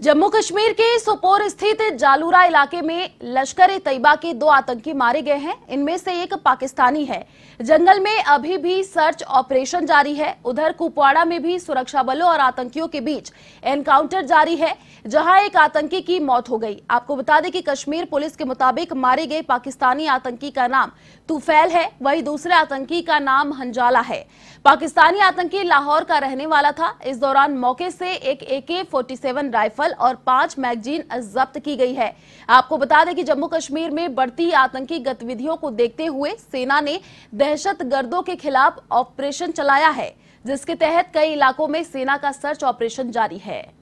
जम्मू कश्मीर के सोपोर स्थित जालूरा इलाके में लश्कर ए तैयबा के दो आतंकी मारे गए हैं इनमें से एक पाकिस्तानी है जंगल में अभी भी सर्च ऑपरेशन जारी है उधर कुपवाड़ा में भी सुरक्षा बलों और आतंकियों के बीच एनकाउंटर जारी है जहां एक आतंकी की मौत हो गई आपको बता दें कि कश्मीर पुलिस के मुताबिक मारे गए पाकिस्तानी आतंकी का नाम तुफैल है वही दूसरे आतंकी का नाम हंजाला है पाकिस्तानी आतंकी लाहौर का रहने वाला था इस दौरान मौके से एक ए के राइफल राइफल और पांच मैगजीन जब्त की गई है आपको बता दें कि जम्मू कश्मीर में बढ़ती आतंकी गतिविधियों को देखते हुए सेना ने दहशत गर्दों के खिलाफ ऑपरेशन चलाया है जिसके तहत कई इलाकों में सेना का सर्च ऑपरेशन जारी है